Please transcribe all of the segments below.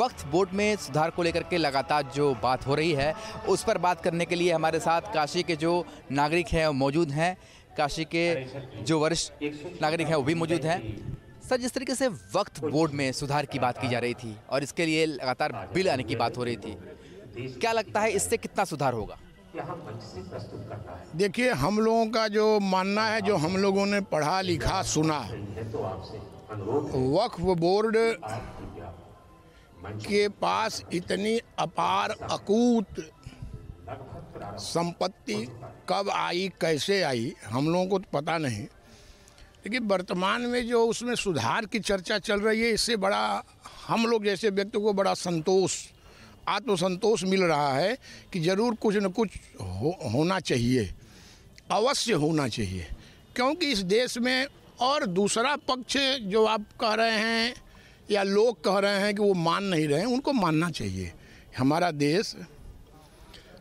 वक्त बोर्ड में सुधार को लेकर के लगातार जो बात हो रही है उस पर बात करने के लिए हमारे साथ काशी के जो नागरिक हैं मौजूद हैं काशी के जो वरिष्ठ नागरिक हैं वो भी मौजूद हैं सर जिस तरीके से वक्त बोर्ड में सुधार की बात की जा रही थी और इसके लिए लगातार बिल आने की बात हो रही थी क्या लगता है इससे कितना सुधार होगा देखिए हम लोगों का जो मानना है जो हम लोगों ने पढ़ा लिखा सुना वक्फ बोर्ड के पास इतनी अपार अकूत संपत्ति कब आई कैसे आई हम लोगों को तो पता नहीं लेकिन वर्तमान में जो उसमें सुधार की चर्चा चल रही है इससे बड़ा हम लोग जैसे व्यक्ति को बड़ा संतोष आत्मसंतोष मिल रहा है कि ज़रूर कुछ न कुछ हो, होना चाहिए अवश्य होना चाहिए क्योंकि इस देश में और दूसरा पक्ष जो आप कह रहे हैं या लोग कह रहे हैं कि वो मान नहीं रहे उनको मानना चाहिए हमारा देश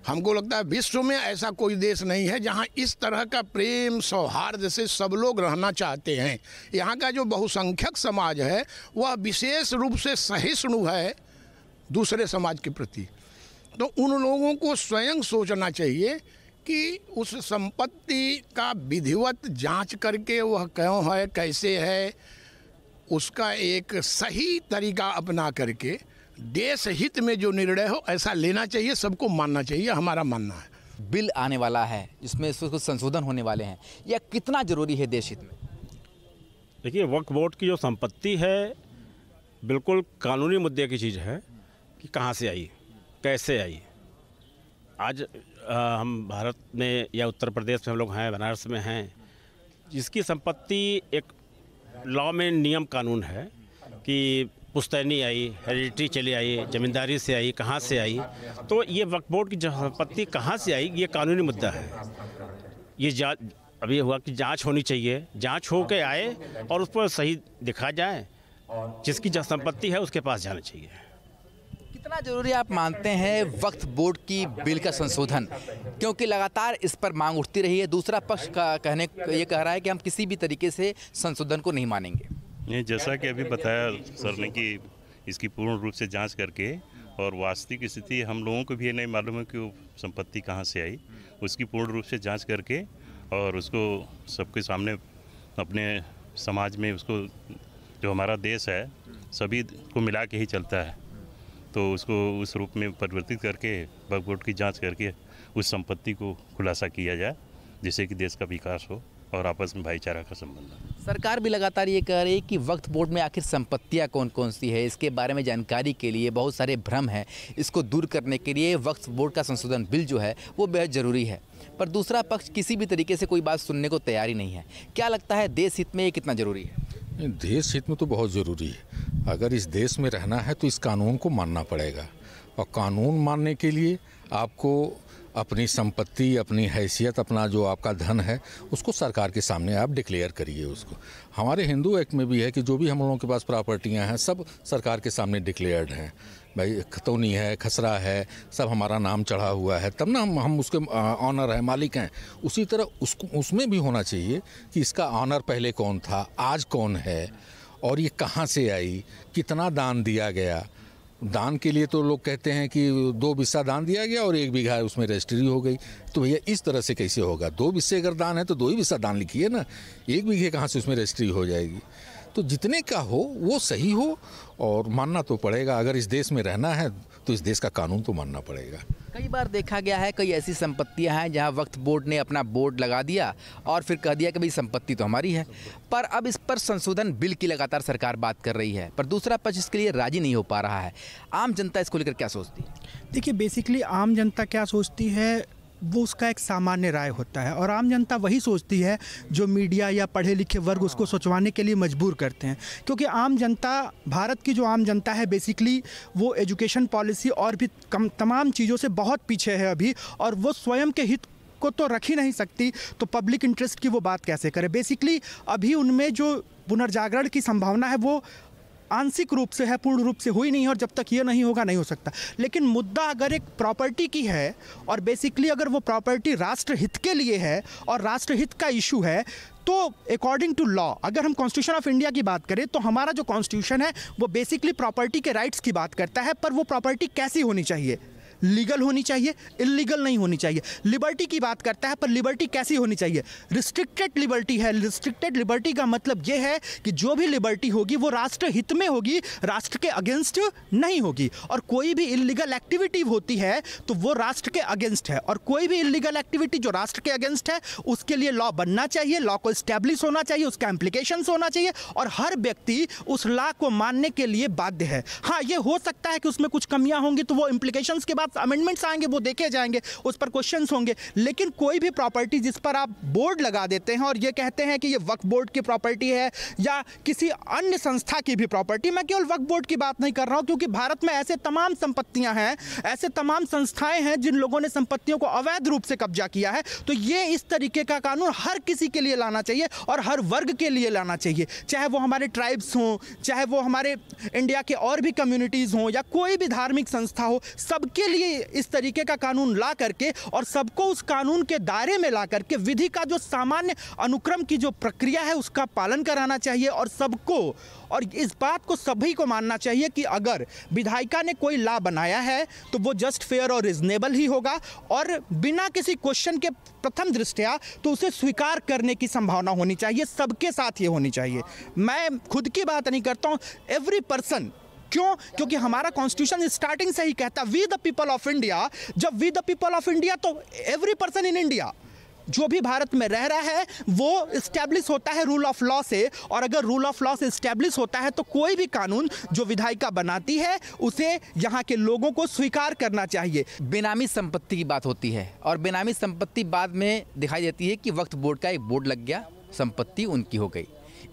हमको लगता है विश्व में ऐसा कोई देश नहीं है जहाँ इस तरह का प्रेम सौहार्द से सब लोग रहना चाहते हैं यहाँ का जो बहुसंख्यक समाज है वह विशेष रूप से सहिष्णु है दूसरे समाज के प्रति तो उन लोगों को स्वयं सोचना चाहिए कि उस संपत्ति का विधिवत जांच करके वह क्यों है कैसे है उसका एक सही तरीका अपना करके देश हित में जो निर्णय हो ऐसा लेना चाहिए सबको मानना चाहिए हमारा मानना है बिल आने वाला है जिसमें इसमें कुछ संशोधन होने वाले हैं यह कितना ज़रूरी है देश हित में देखिए वक्त वोट की जो संपत्ति है बिल्कुल कानूनी मुद्दे की चीज़ है कि कहाँ से आई कैसे आई आज आ, हम भारत में या उत्तर प्रदेश में हम लोग हैं बनारस में हैं जिसकी संपत्ति एक लॉ में नियम कानून है कि पुश्तैनी आई हेरिडिटी चली आई जमींदारी से आई कहाँ से आई तो ये वक्फ बोर्ड की संपत्ति कहाँ से आई ये कानूनी मुद्दा है ये जा अभी हुआ कि जांच होनी चाहिए जांच हो के आए और उस पर सही दिखा जाए जिसकी संपत्ति है उसके पास जाना चाहिए कितना जरूरी आप मानते हैं वक्त बोर्ड की बिल का संशोधन क्योंकि लगातार इस पर मांग उठती रही है दूसरा पक्ष का कहने ये कह रहा है कि हम किसी भी तरीके से संशोधन को नहीं मानेंगे नहीं जैसा कि अभी बताया सर ने कि इसकी पूर्ण रूप से जांच करके और वास्तविक स्थिति हम लोगों को भी ये नहीं मालूम है कि वो संपत्ति कहाँ से आई उसकी पूर्ण रूप से जाँच करके और उसको सबके सामने अपने समाज में उसको जो हमारा देश है सभी को मिला के ही चलता है तो उसको उस रूप में परिवर्तित करके बगबोट की जांच करके उस संपत्ति को खुलासा किया जाए जिससे कि देश का विकास हो और आपस में भाईचारा का संबंध सरकार भी लगातार ये कह रही है कि वक्त बोर्ड में आखिर संपत्तियाँ कौन कौन सी है इसके बारे में जानकारी के लिए बहुत सारे भ्रम हैं इसको दूर करने के लिए वक्त बोर्ड का संशोधन बिल जो है वो बेहद ज़रूरी है पर दूसरा पक्ष किसी भी तरीके से कोई बात सुनने को तैयार ही नहीं है क्या लगता है देश हित में ये कितना ज़रूरी है देश हित में तो बहुत ज़रूरी है अगर इस देश में रहना है तो इस कानून को मानना पड़ेगा और कानून मानने के लिए आपको अपनी संपत्ति अपनी हैसियत अपना जो आपका धन है उसको सरकार के सामने आप डिक्लेयर करिए उसको हमारे हिंदू एक्ट में भी है कि जो भी हम लोगों के पास प्रॉपर्टियां हैं सब सरकार के सामने डिक्लेयर्ड हैं भाई खतौनी है खसरा है सब हमारा नाम चढ़ा हुआ है तब ना हम हम उसके ऑनर हैं मालिक हैं उसी तरह उसको उसमें भी होना चाहिए कि इसका ऑनर पहले कौन था आज कौन है और ये कहाँ से आई कितना दान दिया गया दान के लिए तो लोग कहते हैं कि दो बिस्सा दान दिया गया और एक बीघा उसमें रजिस्ट्री हो गई तो भैया इस तरह से कैसे होगा दो बिस्से अगर दान है तो दो ही बिस्सा दान लिखिए ना एक बीघे कहाँ से उसमें रजिस्ट्री हो जाएगी तो जितने का हो वो सही हो और मानना तो पड़ेगा अगर इस देश में रहना है तो इस देश का कानून तो मानना पड़ेगा कई बार देखा गया है कई ऐसी संपत्तियां हैं जहां वक्त बोर्ड ने अपना बोर्ड लगा दिया और फिर कह दिया कि भाई संपत्ति तो हमारी है पर अब इस पर संशोधन बिल की लगातार सरकार बात कर रही है पर दूसरा पक्ष इसके लिए राजी नहीं हो पा रहा है आम जनता इसको लेकर क्या सोचती है देखिए बेसिकली आम जनता क्या सोचती है वो उसका एक सामान्य राय होता है और आम जनता वही सोचती है जो मीडिया या पढ़े लिखे वर्ग उसको सोचवाने के लिए मजबूर करते हैं क्योंकि आम जनता भारत की जो आम जनता है बेसिकली वो एजुकेशन पॉलिसी और भी कम तमाम चीज़ों से बहुत पीछे है अभी और वो स्वयं के हित को तो रख ही नहीं सकती तो पब्लिक इंटरेस्ट की वो बात कैसे करें बेसिकली अभी उनमें जो पुनर्जागरण की संभावना है वो आंशिक रूप से है पूर्ण रूप से हुई नहीं और जब तक ये नहीं होगा नहीं हो सकता लेकिन मुद्दा अगर एक प्रॉपर्टी की है और बेसिकली अगर वो प्रॉपर्टी राष्ट्र हित के लिए है और राष्ट्र हित का इशू है तो अकॉर्डिंग टू लॉ अगर हम कॉन्स्टिट्यूशन ऑफ इंडिया की बात करें तो हमारा जो कॉन्स्टिट्यूशन है वो बेसिकली प्रॉपर्टी के राइट्स की बात करता है पर वो प्रॉपर्टी कैसी होनी चाहिए लीगल होनी चाहिए इलीगल नहीं होनी चाहिए लिबर्टी की बात करता है पर लिबर्टी कैसी होनी चाहिए रिस्ट्रिक्टेड लिबर्टी है रिस्ट्रिक्टेड लिबर्टी का मतलब यह है कि जो भी लिबर्टी होगी वो राष्ट्र हित में होगी राष्ट्र के अगेंस्ट नहीं होगी और कोई भी इलीगल एक्टिविटी होती है तो वो राष्ट्र के अगेंस्ट है और कोई भी इलीगल एक्टिविटी जो राष्ट्र के अगेंस्ट है उसके लिए लॉ बनना चाहिए लॉ को स्टैब्लिश होना चाहिए उसका एम्प्लीकेशन होना चाहिए और हर व्यक्ति उस लॉ को मानने के लिए बाध्य है हाँ ये हो सकता है कि उसमें कुछ कमियां होंगी तो वो इम्प्लीकेशन के बाद अमेंडमेंट्स आएंगे वो देखे जाएंगे उस पर क्वेश्चन होंगे लेकिन कोई भी प्रॉपर्टी जिस पर आप बोर्ड लगा देते हैं और ये कहते हैं कि ये वक्फ बोर्ड की प्रॉपर्टी है या किसी अन्य संस्था की भी प्रॉपर्टी मैं केवल वक्फ बोर्ड की बात नहीं कर रहा हूँ क्योंकि भारत में ऐसे तमाम संपत्तियाँ हैं ऐसे तमाम संस्थाएं हैं जिन लोगों ने संपत्तियों को अवैध रूप से कब्जा किया है तो ये इस तरीके का कानून हर किसी के लिए लाना चाहिए और हर वर्ग के लिए लाना चाहिए चाहे वो हमारे ट्राइब्स हों चाहे वो हमारे इंडिया के और भी कम्युनिटीज़ हों या कोई भी धार्मिक संस्था हो सबके लिए लिए इस तरीके का कानून ला करके और सबको उस कानून के दायरे में ला करके विधि का जो सामान्य अनुक्रम की जो प्रक्रिया है उसका पालन कराना चाहिए और सबको और इस बात को सभी को मानना चाहिए कि अगर विधायिका ने कोई ला बनाया है तो वो जस्ट फेयर और रिजनेबल ही होगा और बिना किसी क्वेश्चन के प्रथम दृष्टया तो उसे स्वीकार करने की संभावना होनी चाहिए सबके साथ ये होनी चाहिए मैं खुद की बात नहीं करता हूँ एवरी पर्सन क्यों क्योंकि हमारा कॉन्स्टिट्यूशन स्टार्टिंग से ही कहता है we the people of India जब we the people of India तो एवरी पर्सन इन इंडिया जो भी भारत में रह रहा है वो स्टैब्लिश होता है रूल ऑफ लॉ से और अगर रूल ऑफ लॉ से स्टैब्लिश होता है तो कोई भी कानून जो विधायिका बनाती है उसे यहाँ के लोगों को स्वीकार करना चाहिए बेनामी संपत्ति की बात होती है और बेनामी संपत्ति बाद में दिखाई देती है कि वक्त बोर्ड का एक बोर्ड लग गया संपत्ति उनकी हो गई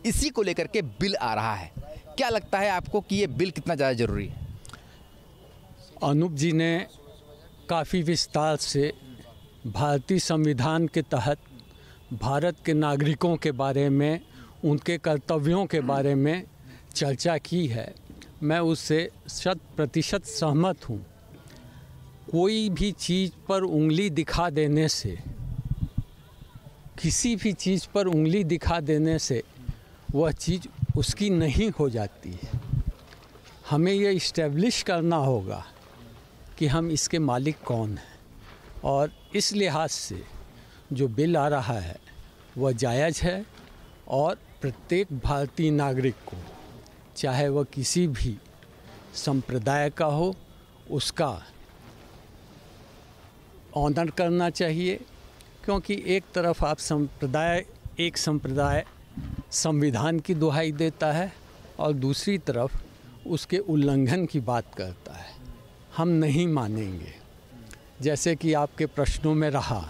इसी को लेकर के बिल आ रहा है क्या लगता है आपको कि ये बिल कितना ज़्यादा ज़रूरी है अनूप जी ने काफ़ी विस्तार से भारतीय संविधान के तहत भारत के नागरिकों के बारे में उनके कर्तव्यों के बारे में चर्चा की है मैं उससे शत प्रतिशत सहमत हूँ कोई भी चीज़ पर उंगली दिखा देने से किसी भी चीज़ पर उंगली दिखा देने से वह चीज़ उसकी नहीं हो जाती है हमें ये इस्टेब्लिश करना होगा कि हम इसके मालिक कौन हैं और इस लिहाज से जो बिल आ रहा है वह जायज़ है और प्रत्येक भारतीय नागरिक को चाहे वह किसी भी संप्रदाय का हो उसका ऑनर करना चाहिए क्योंकि एक तरफ आप संप्रदाय एक संप्रदाय संविधान की दुहाई देता है और दूसरी तरफ उसके उल्लंघन की बात करता है हम नहीं मानेंगे जैसे कि आपके प्रश्नों में रहा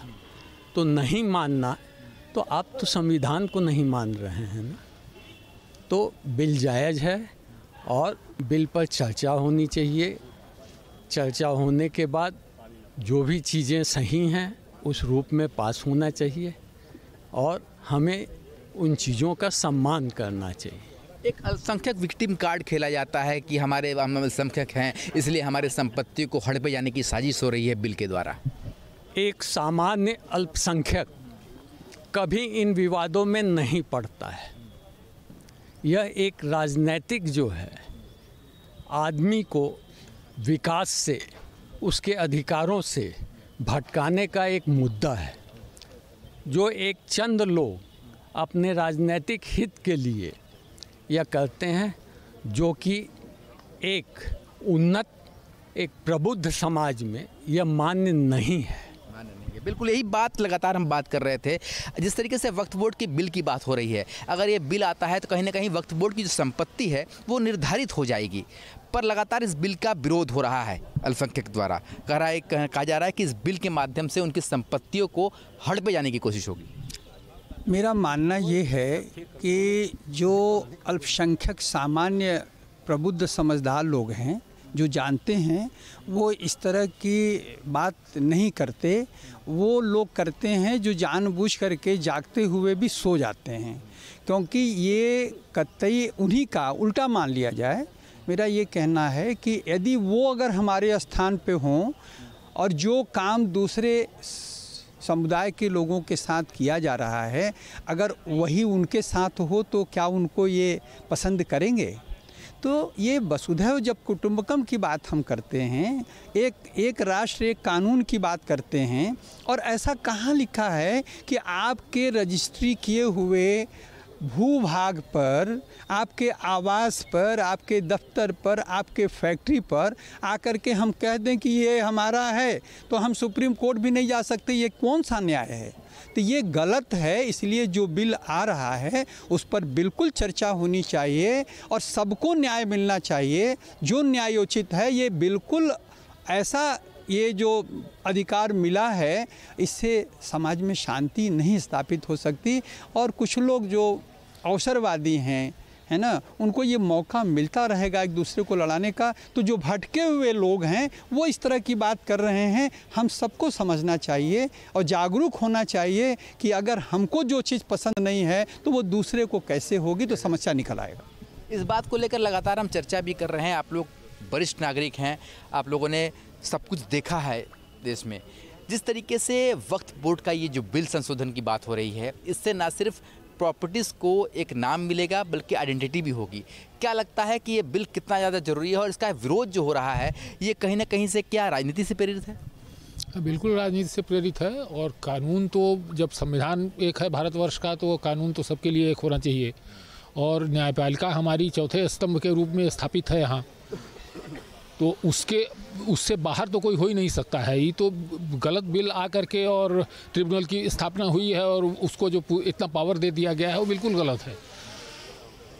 तो नहीं मानना तो आप तो संविधान को नहीं मान रहे हैं ना तो बिल जायज़ है और बिल पर चर्चा होनी चाहिए चर्चा होने के बाद जो भी चीज़ें सही हैं उस रूप में पास होना चाहिए और हमें उन चीज़ों का सम्मान करना चाहिए एक अल्पसंख्यक विक्टिम कार्ड खेला जाता है कि हमारे हम अल्पसंख्यक हैं इसलिए हमारे संपत्ति को हड़पे जाने की साजिश हो रही है बिल के द्वारा एक सामान्य अल्पसंख्यक कभी इन विवादों में नहीं पड़ता है यह एक राजनैतिक जो है आदमी को विकास से उसके अधिकारों से भटकाने का एक मुद्दा है जो एक चंद लोग अपने राजनीतिक हित के लिए यह करते हैं जो कि एक उन्नत एक प्रबुद्ध समाज में यह मान्य नहीं है बिल्कुल यही बात लगातार हम बात कर रहे थे जिस तरीके से वक्त बोर्ड की बिल की बात हो रही है अगर ये बिल आता है तो कहीं ना कहीं वक्त बोर्ड की जो संपत्ति है वो निर्धारित हो जाएगी पर लगातार इस बिल का विरोध हो रहा है अल्पसंख्यक द्वारा कह रहा है कहा जा रहा है कि इस बिल के माध्यम से उनकी संपत्तियों को हड़पे जाने की कोशिश होगी मेरा मानना ये है कि जो अल्पसंख्यक सामान्य प्रबुद्ध समझदार लोग हैं जो जानते हैं वो इस तरह की बात नहीं करते वो लोग करते हैं जो जानबूझ करके जागते हुए भी सो जाते हैं क्योंकि ये कतई उन्हीं का उल्टा मान लिया जाए मेरा ये कहना है कि यदि वो अगर हमारे स्थान पे हों और जो काम दूसरे समुदाय के लोगों के साथ किया जा रहा है अगर वही उनके साथ हो तो क्या उनको ये पसंद करेंगे तो ये वसुधैव जब कुटुंबकम की बात हम करते हैं एक एक राष्ट्र एक कानून की बात करते हैं और ऐसा कहाँ लिखा है कि आपके रजिस्ट्री किए हुए भूभाग पर आपके आवास पर आपके दफ्तर पर आपके फैक्ट्री पर आकर के हम कह दें कि ये हमारा है तो हम सुप्रीम कोर्ट भी नहीं जा सकते ये कौन सा न्याय है तो ये गलत है इसलिए जो बिल आ रहा है उस पर बिल्कुल चर्चा होनी चाहिए और सबको न्याय मिलना चाहिए जो न्यायोचित है ये बिल्कुल ऐसा ये जो अधिकार मिला है इससे समाज में शांति नहीं स्थापित हो सकती और कुछ लोग जो अवसरवादी हैं है ना उनको ये मौका मिलता रहेगा एक दूसरे को लड़ाने का तो जो भटके हुए लोग हैं वो इस तरह की बात कर रहे हैं हम सबको समझना चाहिए और जागरूक होना चाहिए कि अगर हमको जो चीज़ पसंद नहीं है तो वो दूसरे को कैसे होगी तो समस्या निकल आएगा इस बात को लेकर लगातार हम चर्चा भी कर रहे हैं आप लोग वरिष्ठ नागरिक हैं आप लोगों ने सब कुछ देखा है देश में जिस तरीके से वक्त बोर्ड का ये जो बिल संशोधन की बात हो रही है इससे ना सिर्फ प्रॉपर्टीज़ को एक नाम मिलेगा बल्कि आइडेंटिटी भी होगी क्या लगता है कि ये बिल कितना ज़्यादा ज़रूरी है और इसका विरोध जो हो रहा है ये कहीं ना कहीं से क्या राजनीति से प्रेरित है हाँ, बिल्कुल राजनीति से प्रेरित है और कानून तो जब संविधान एक है भारतवर्ष का तो कानून तो सबके लिए एक होना चाहिए और न्यायपालिका हमारी चौथे स्तंभ के रूप में स्थापित है यहाँ तो उसके उससे बाहर तो कोई हो ही नहीं सकता है ये तो गलत बिल आ करके और ट्रिब्यूनल की स्थापना हुई है और उसको जो इतना पावर दे दिया गया है वो बिल्कुल गलत है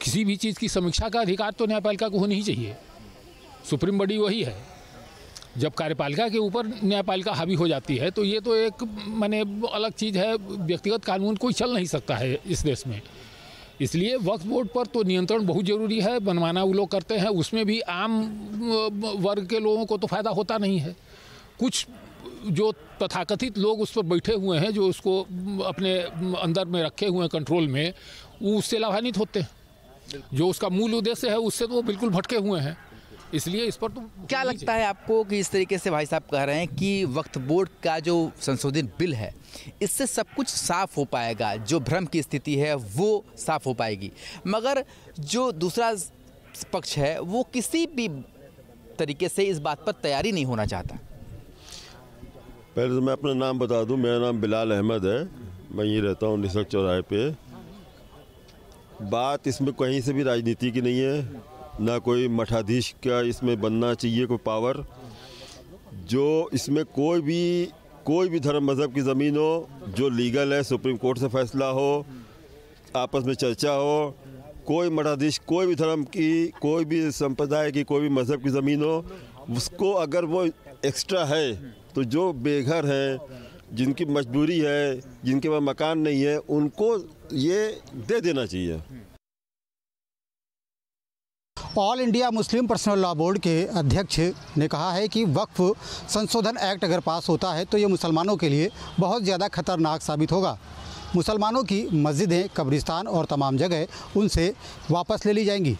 किसी भी चीज़ की समीक्षा का अधिकार तो न्यायपालिका को होनी ही चाहिए सुप्रीम बॉडी वही है जब कार्यपालिका के ऊपर न्यायपालिका हावी हो जाती है तो ये तो एक मैंने अलग चीज़ है व्यक्तिगत कानून कोई चल नहीं सकता है इस देश में इसलिए वक्फ बोर्ड पर तो नियंत्रण बहुत ज़रूरी है बनवाना वो लोग करते हैं उसमें भी आम वर्ग के लोगों को तो फ़ायदा होता नहीं है कुछ जो तथाकथित लोग उस पर बैठे हुए हैं जो उसको अपने अंदर में रखे हुए हैं कंट्रोल में वो उससे लाभान्वित होते हैं जो उसका मूल उद्देश्य है उससे तो वो बिल्कुल भटके हुए हैं इसलिए इस पर तो क्या लगता है आपको कि इस तरीके से भाई साहब कह रहे हैं कि वक्त बोर्ड का जो संशोधित बिल है इससे सब कुछ साफ हो पाएगा जो भ्रम की स्थिति है वो साफ हो पाएगी मगर जो दूसरा पक्ष है वो किसी भी तरीके से इस बात पर तैयारी नहीं होना चाहता पहले तो मैं अपना नाम बता दूं मेरा नाम बिलाल अहमद है मैं यहीं रहता हूँ निशक चौराहे पे बात इसमें कहीं से भी राजनीति की नहीं है ना कोई मठाधीश का इसमें बनना चाहिए कोई पावर जो इसमें कोई भी कोई भी धर्म मज़हब की ज़मीन हो जो लीगल है सुप्रीम कोर्ट से फैसला हो आपस में चर्चा हो कोई मठाधीश कोई भी धर्म की कोई भी संप्रदाय की कोई भी मज़हब की ज़मीन हो उसको अगर वो एक्स्ट्रा है तो जो बेघर हैं जिनकी मजबूरी है जिनके पास मकान नहीं है उनको ये दे देना चाहिए All India Muslim Personal Law Board के अध्यक्ष ने कहा है कि वक्फ संशोधन एक्ट अगर पास होता है तो ये मुसलमानों के लिए बहुत ज़्यादा खतरनाक साबित होगा मुसलमानों की मस्जिदें कब्रिस्तान और तमाम जगह उनसे वापस ले ली जाएंगी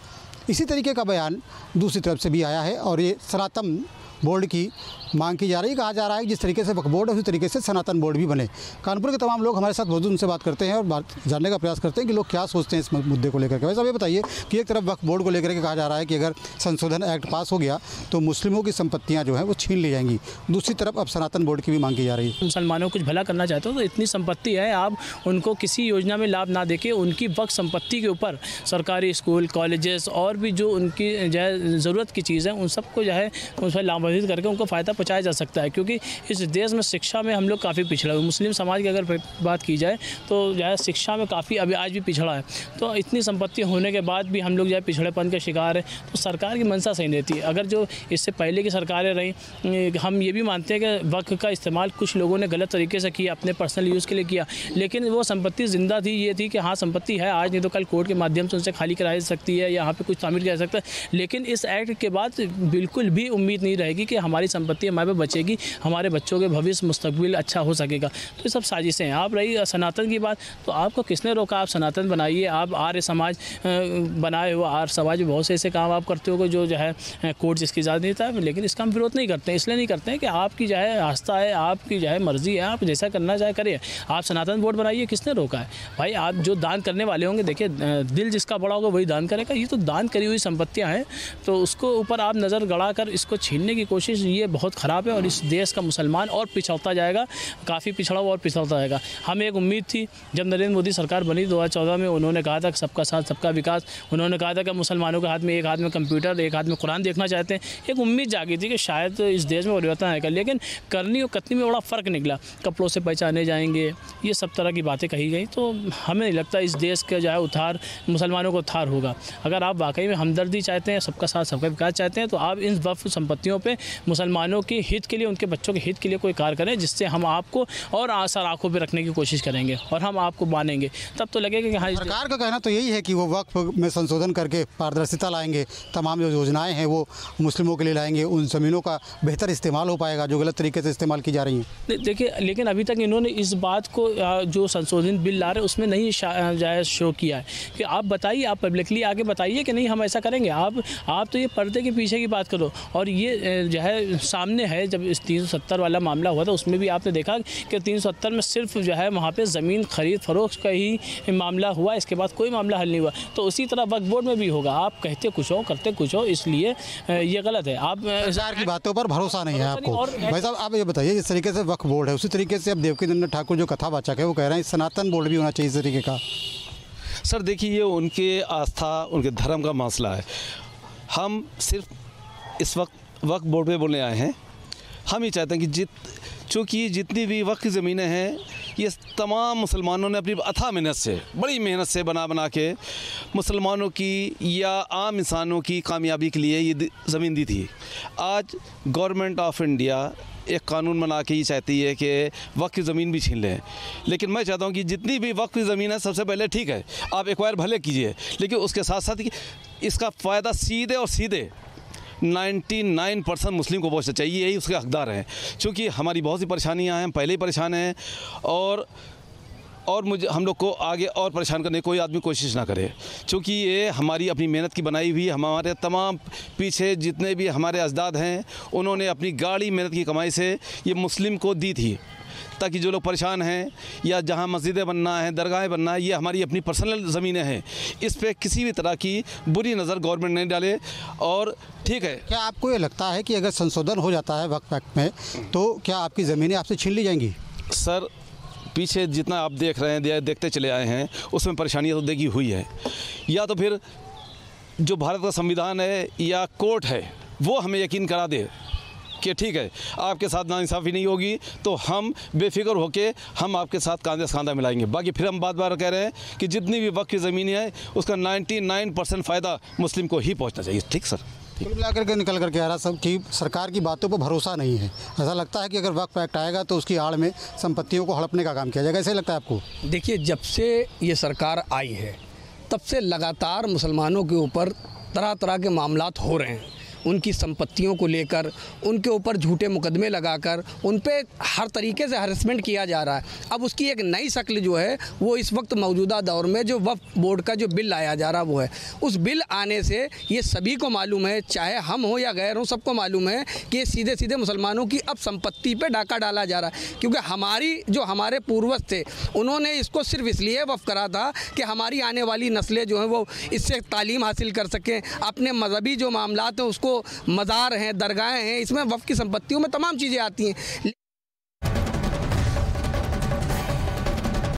इसी तरीके का बयान दूसरी तरफ से भी आया है और ये सनातन बोर्ड की मांग की जा रही है कहा जा रहा है जिस तरीके से वक्फ बोर्ड है उसी तरीके से सनातन बोर्ड भी बने कानपुर के तमाम लोग हमारे साथ मौजूद उनसे बात करते हैं और बात जानने का प्रयास करते हैं कि लोग क्या सोचते हैं इस मुद्दे को लेकर के वैसे अभी बताइए कि एक तरफ वक्फ बोर्ड को लेकर के कहा जा रहा है कि अगर संशोधन एक्ट पास हो गया तो मुस्लिमों की संपत्तियाँ जो हैं वो छीन ली जाएंगी दूसरी तरफ अब सनातन बोर्ड की भी मांग की जा रही है मुसलमानों कुछ भला करना चाहते हो तो इतनी संपत्ति है आप उनको किसी योजना में लाभ ना देके उनकी वक्त संपत्ति के ऊपर सरकारी स्कूल कॉलेजेस और भी जो उनकी जो है ज़रूरत की चीज़ है उन सबको जो है उस पर लाभ संबोधित करके उनको फ़ायदा पहुँचाया जा सकता है क्योंकि इस देश में शिक्षा में हम लोग काफ़ी पिछड़ा हुए मुस्लिम समाज की अगर बात की जाए तो जो है शिक्षा में काफ़ी अभी आज भी पिछड़ा है तो इतनी संपत्ति होने के बाद भी हम लोग जो है पिछड़ेपन का शिकार है तो सरकार की मंशा सही रहती है अगर जो इससे पहले की सरकारें रहीं हम ये भी मानते हैं कि वक्त का इस्तेमाल कुछ लोगों ने गलत तरीके से किया अपने पर्सनल यूज़ के लिए किया लेकिन वो संपत्ति ज़िंदा थी ये थी कि हाँ संपत्ति है आज नहीं तो कल कोर्ट के माध्यम से उनसे खाली कराई जा सकती है यहाँ पर कुछ शामिल किया जा सकता है लेकिन इस एक्ट के बाद बिल्कुल भी उम्मीद नहीं रहेगी होगी कि हमारी संपत्ति हमारे पे बचेगी हमारे बच्चों के भविष्य मुस्तबिल अच्छा हो सकेगा तो ये सब साजिशें हैं आप रही सनातन की बात तो आपको किसने रोका आप सनातन बनाइए आप आर्य समाज बनाए हुए आर्य समाज में बहुत से ऐसे काम आप करते हो जो जो है कोर्ट जिसकी इजाज़त नहीं था लेकिन इसका हम विरोध नहीं करते इसलिए नहीं करते हैं कि आपकी जो है आस्था है आपकी जो है मर्ज़ी है आप जैसा करना चाहे करें आप सनातन बोर्ड बनाइए किसने रोका है भाई आप जो दान करने वाले होंगे देखिए दिल जिसका बड़ा होगा वही दान करेगा ये तो दान करी हुई संपत्तियाँ हैं तो उसको ऊपर आप नज़र गड़ा कर इसको छीनने की कोशिश ये बहुत ख़राब है और इस देश का मुसलमान और पिछड़ता जाएगा काफ़ी पिछड़ा और पिछड़ता जाएगा हमें एक उम्मीद थी जब नरेंद्र मोदी सरकार बनी दो में उन्होंने कहा था सबका साथ सबका विकास उन्होंने कहा था कि मुसलमानों के हाथ में एक हाथ में कंप्यूटर एक हाथ में कुरान देखना चाहते हैं एक उम्मीद जागी थी कि शायद इस देश में परिवर्तन आएगा लेकिन करनी और कतनी में बड़ा फ़र्क निकला कपड़ों से पहचाने जाएंगे ये सब तरह की बातें कही गई तो हमें नहीं लगता इस देश का जो है उतार मुसलमानों को उतार होगा अगर आप वाकई में हमदर्दी चाहते हैं सबका साथ सबका विकास चाहते हैं तो आप इन वफ संपत्तियों पर करें मुसलमानों के हित के लिए उनके बच्चों के हित के लिए कोई कार्य करें जिससे हम आपको और आसार आंखों पर रखने की कोशिश करेंगे और हम आपको मानेंगे तब तो लगेगा कि हाँ सरकार का कहना तो यही है कि वो वक्फ में संशोधन करके पारदर्शिता लाएंगे तमाम जो योजनाएँ हैं वो मुस्लिमों के लिए लाएंगे उन ज़मीनों का बेहतर इस्तेमाल हो पाएगा जो गलत तरीके से इस्तेमाल की जा रही है देखिए लेकिन अभी तक इन्होंने इस बात को जो संशोधन बिल ला रहे उसमें नहीं जायज़ शो किया है कि आप बताइए आप पब्लिकली आगे बताइए कि नहीं हम ऐसा करेंगे आप आप तो ये पर्दे के पीछे की बात करो और ये जो है सामने है जब इस तीन वाला मामला हुआ था उसमें भी आपने देखा कि तीन में सिर्फ जो है वहाँ पर ज़मीन खरीद फरोख्त का ही मामला हुआ इसके बाद कोई मामला हल नहीं हुआ तो उसी तरह वक्त बोर्ड में भी होगा आप कहते कुछ हो करते कुछ हो इसलिए ये गलत है आप सरकार की बातों पर भरोसा नहीं है आपको भाई साहब आप ये बताइए जिस तरीके से वक्फ बोर्ड है उसी तरीके से अब देवकी ठाकुर जो कथावाचक है वो कह रहे हैं सनातन बोर्ड भी होना चाहिए इस तरीके का सर देखिए ये उनके आस्था उनके धर्म का मसला है हम सिर्फ इस वक्त वक्फ बोर्ड पे बोलने आए हैं हम ये चाहते हैं कि जित चूँकि जितनी भी वक्फ ज़मीनें हैं ये तमाम मुसलमानों ने अपनी अथा मेहनत से बड़ी मेहनत से बना बना के मुसलमानों की या आम इंसानों की कामयाबी के लिए ये ज़मीन दी थी आज गवर्नमेंट ऑफ इंडिया एक कानून बना के ये चाहती है कि वक्त की ज़मीन भी छीन लें लेकिन मैं चाहता हूँ कि जितनी भी वक्त की ज़मीन है सबसे पहले ठीक है आप एक्वायर भले कीजिए लेकिन उसके साथ साथ इसका फ़ायदा सीधे और सीधे 99 परसेंट मुस्लिम को पहुँचना चाहिए यही उसके हकदार हैं क्योंकि हमारी बहुत सी परेशानियाँ हैं पहले ही परेशान हैं और और मुझे हम लोग को आगे और परेशान करने कोई आदमी कोशिश ना करे क्योंकि ये हमारी अपनी मेहनत की बनाई हुई हमारे तमाम पीछे जितने भी हमारे अजदाद हैं उन्होंने अपनी गाड़ी मेहनत की कमाई से ये मुस्लिम को दी थी ताकि जो लोग परेशान हैं या जहाँ मस्जिदें बनना है दरगाहें बनना है ये हमारी अपनी पर्सनल ज़मीनें हैं इस पर किसी भी तरह की बुरी नज़र गवर्नमेंट नहीं डाले और ठीक है क्या आपको ये लगता है कि अगर संशोधन हो जाता है वक्त वक्त में तो क्या आपकी ज़मीनें आपसे छीन ली जाएंगी सर पीछे जितना आप देख रहे हैं देखते चले आए हैं उसमें परेशानियाँ तो देखी हुई है या तो फिर जो भारत का संविधान है या कोर्ट है वो हमें यकीन करा दे कि ठीक है आपके साथ नाानसाफ़ी नहीं होगी तो हम बेफिक्र होकर हम आपके साथ कांधे से कांधा मिलाएंगे बाकी फिर हम बार बार कह रहे हैं कि जितनी भी वक्त की ज़मीन है उसका नाइन्टी फ़ायदा मुस्लिम को ही पहुँचना चाहिए ठीक सर मिला मिलाकर के निकल करके आ रहा सब कि सरकार की बातों पर भरोसा नहीं है ऐसा लगता है कि अगर वक्त एक्ट आएगा तो उसकी आड़ में संपत्तियों को हड़पने का काम किया जाएगा ऐसे लगता है आपको देखिए जब से ये सरकार आई है तब से लगातार मुसलमानों के ऊपर तरह तरह के मामला हो रहे हैं उनकी संपत्तियों को लेकर उनके ऊपर झूठे मुकदमे लगाकर उन पर हर तरीके से हरसमेंट किया जा रहा है अब उसकी एक नई शक्ल जो है वो इस वक्त मौजूदा दौर में जो वफ बोर्ड का जो बिल लाया जा रहा वो है उस बिल आने से ये सभी को मालूम है चाहे हम हों या गैर हों सबको मालूम है कि सीधे सीधे मुसलमानों की अब संपत्ति पर डाका डाला जा रहा है क्योंकि हमारी जो हमारे पूर्वज थे उन्होंने इसको सिर्फ इसलिए वफ करा था कि हमारी आने वाली नस्लें जो हैं वो इससे तालीम हासिल कर सकें अपने मजहबी जो मामला हैं उसको मज़ार हैं दरगाहें हैं इसमें वफ़ की संपत्तियों में तमाम चीज़ें आती हैं